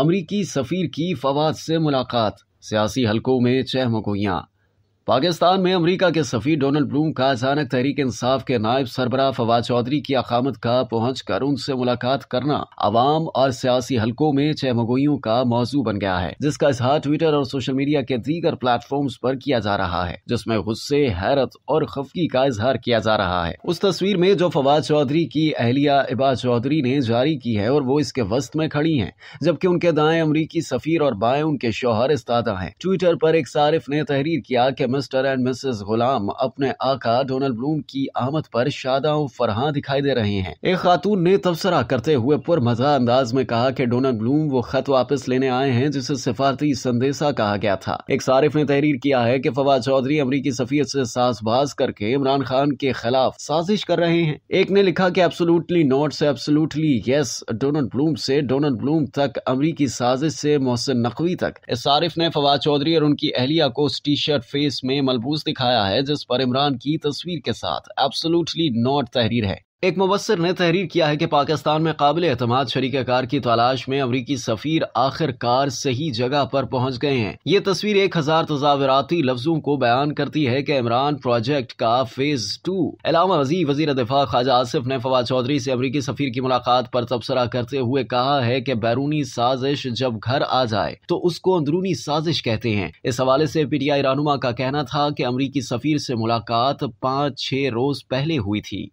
अमरीकी सफ़ीर की फवाद से मुलाकात सियासी हलकों में चहमगोयाँ पाकिस्तान में अमरीका के सफ़ी डोनाल्ड ब्लूम का अचानक तहरीक इंसाफ के नायब सरबराह फवाद चौधरी की अकामत का पहुँच कर उनसे मुलाकात करना आवाम और सियासी हल्कों में चहमगोइयों का मौजू बन गया है जिसका इजहार ट्विटर और सोशल मीडिया के दीगर प्लेटफॉर्म पर किया जा रहा है जिसमे गुस्से हैरत और खफगी का इजहार किया जा रहा है उस तस्वीर में जो फवाद चौधरी की अहलिया इबा चौधरी ने जारी की है और वो इसके वस्त में खड़ी है जबकि उनके दाएं अमरीकी सफीर और बाएं उनके शोहर इस्तादा है ट्विटर पर एक सारिफ ने तहरीर किया कि मिस्टर एंड मिसेस गुलाम अपने आका डोनाल्ड ब्लूम की आमद पर शादा फरहा दिखाई दे रहे हैं एक खातून ने तबसरा करते हुए मजा अंदाज में कहा कि डोनाल्ड ब्लूम वो खत वापस लेने आए हैं जिसे सिफारती संदेशा कहा गया था एक सारिफ ने तहरीर किया है की फवाद चौधरी अमरीकी सफीत से सासबाज करके इमरान खान के खिलाफ साजिश कर रहे हैं एक ने लिखा की एब्सोलूटली नॉट से एब्सोलूटली यस डोनाल्ड ब्लूम से डोनाल्ड ब्लूम तक अमरीकी साजिश से मोहसिन नकवी तक इस सारिफ ने फवाद चौधरी और उनकी अहलिया को टी शर्ट फेस में मलबूज दिखाया है जिस पर इमरान की तस्वीर के साथ एब्सोल्युटली नॉट तहरीर है एक मुबसर ने तहरीर किया है कि पाकिस्तान में काबिल अतमाद शरीक कार की तलाश में अमरीकी सफ़ीर आखिरकार सही जगह पर पहुंच गए हैं ये तस्वीर एक हजार तजावराती लफ्जों को बयान करती है कि इमरान प्रोजेक्ट का फेज टू इलामा वजी वजीर दिफा ख्वाजा आसिफ ने फवाद चौधरी से अमरीकी सफ़ीर की मुलाकात पर तबसरा करते हुए कहा है कि बैरूनी साजिश जब घर आ जाए तो उसको अंदरूनी साजिश कहते हैं इस हवाले से पी टी आई रानुमा का कहना था कि अमरीकी सफ़ीर से मुलाकात पाँच छह रोज पहले हुई थी